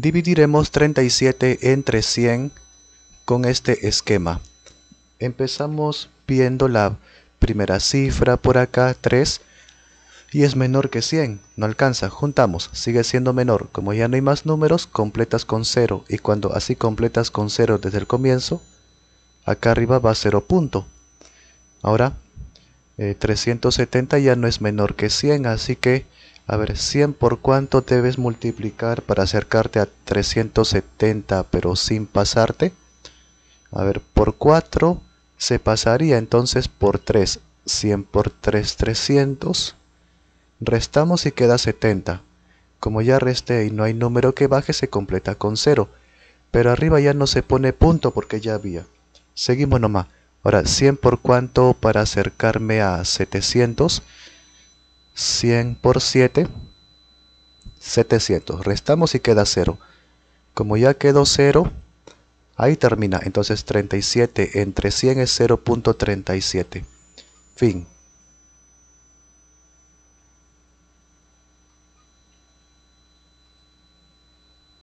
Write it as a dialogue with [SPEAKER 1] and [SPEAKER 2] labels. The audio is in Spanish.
[SPEAKER 1] Dividiremos 37 entre 100 con este esquema. Empezamos viendo la primera cifra por acá, 3, y es menor que 100, no alcanza, juntamos, sigue siendo menor. Como ya no hay más números, completas con 0, y cuando así completas con 0 desde el comienzo, acá arriba va 0 punto. Ahora, 370 eh, ya no es menor que 100, así que a ver, 100 por cuánto debes multiplicar para acercarte a 370 pero sin pasarte. A ver, por 4 se pasaría entonces por 3. 100 por 3, 300. Restamos y queda 70. Como ya resté y no hay número que baje, se completa con 0. Pero arriba ya no se pone punto porque ya había. Seguimos nomás. Ahora, 100 por cuánto para acercarme a 700. 100 por 7, 700. Restamos y queda 0. Como ya quedó 0, ahí termina. Entonces 37 entre 100 es 0.37. Fin.